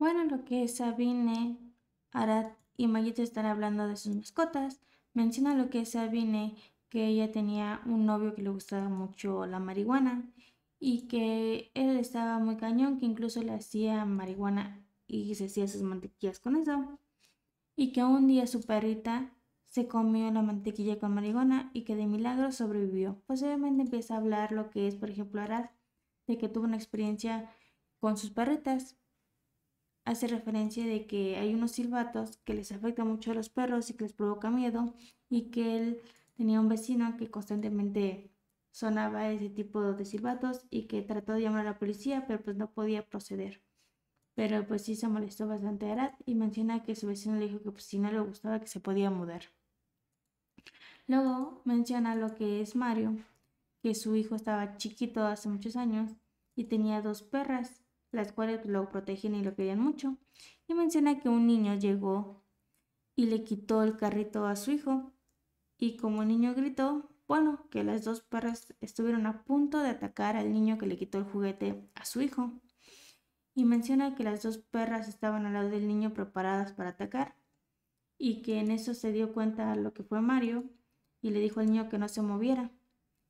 Bueno, lo que Sabine, Arad y Mayito están hablando de sus mascotas. Menciona lo que Sabine, que ella tenía un novio que le gustaba mucho la marihuana y que él estaba muy cañón, que incluso le hacía marihuana y se hacía sus mantequillas con eso. Y que un día su perrita se comió la mantequilla con marihuana y que de milagro sobrevivió. Posiblemente empieza a hablar lo que es, por ejemplo, Arad, de que tuvo una experiencia con sus perritas hace referencia de que hay unos silbatos que les afectan mucho a los perros y que les provoca miedo y que él tenía un vecino que constantemente sonaba ese tipo de silbatos y que trató de llamar a la policía pero pues no podía proceder. Pero pues sí se molestó bastante a Arad y menciona que su vecino le dijo que pues si no le gustaba que se podía mudar. Luego menciona lo que es Mario, que su hijo estaba chiquito hace muchos años y tenía dos perras las cuales pues, lo protegen y lo querían mucho. Y menciona que un niño llegó y le quitó el carrito a su hijo. Y como el niño gritó, bueno, que las dos perras estuvieron a punto de atacar al niño que le quitó el juguete a su hijo. Y menciona que las dos perras estaban al lado del niño preparadas para atacar. Y que en eso se dio cuenta lo que fue Mario y le dijo al niño que no se moviera,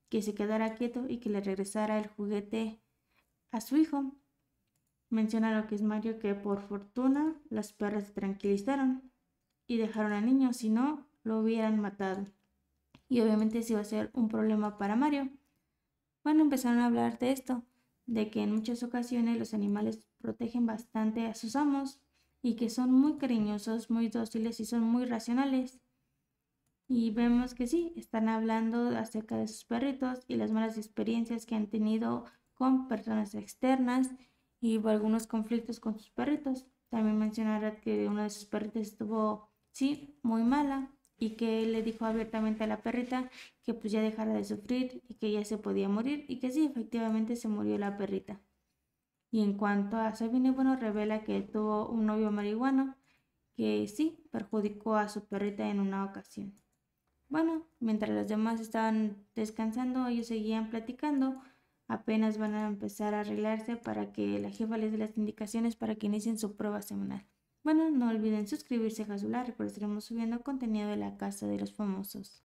que se quedara quieto y que le regresara el juguete a su hijo. Menciona lo que es Mario que por fortuna las perras se tranquilizaron y dejaron al niño, si no, lo hubieran matado. Y obviamente eso iba a ser un problema para Mario. Bueno, empezaron a hablar de esto, de que en muchas ocasiones los animales protegen bastante a sus amos y que son muy cariñosos, muy dóciles y son muy racionales. Y vemos que sí, están hablando acerca de sus perritos y las malas experiencias que han tenido con personas externas y hubo algunos conflictos con sus perritos. También mencionará que una de sus perritas estuvo, sí, muy mala y que él le dijo abiertamente a la perrita que pues ya dejara de sufrir y que ya se podía morir y que sí, efectivamente se murió la perrita. Y en cuanto a Sabine, bueno, revela que tuvo un novio marihuano que sí, perjudicó a su perrita en una ocasión. Bueno, mientras los demás estaban descansando, ellos seguían platicando apenas van a empezar a arreglarse para que la jefa les dé las indicaciones para que inicien su prueba semanal. Bueno, no olviden suscribirse a Jazular, porque estaremos subiendo contenido de la Casa de los Famosos.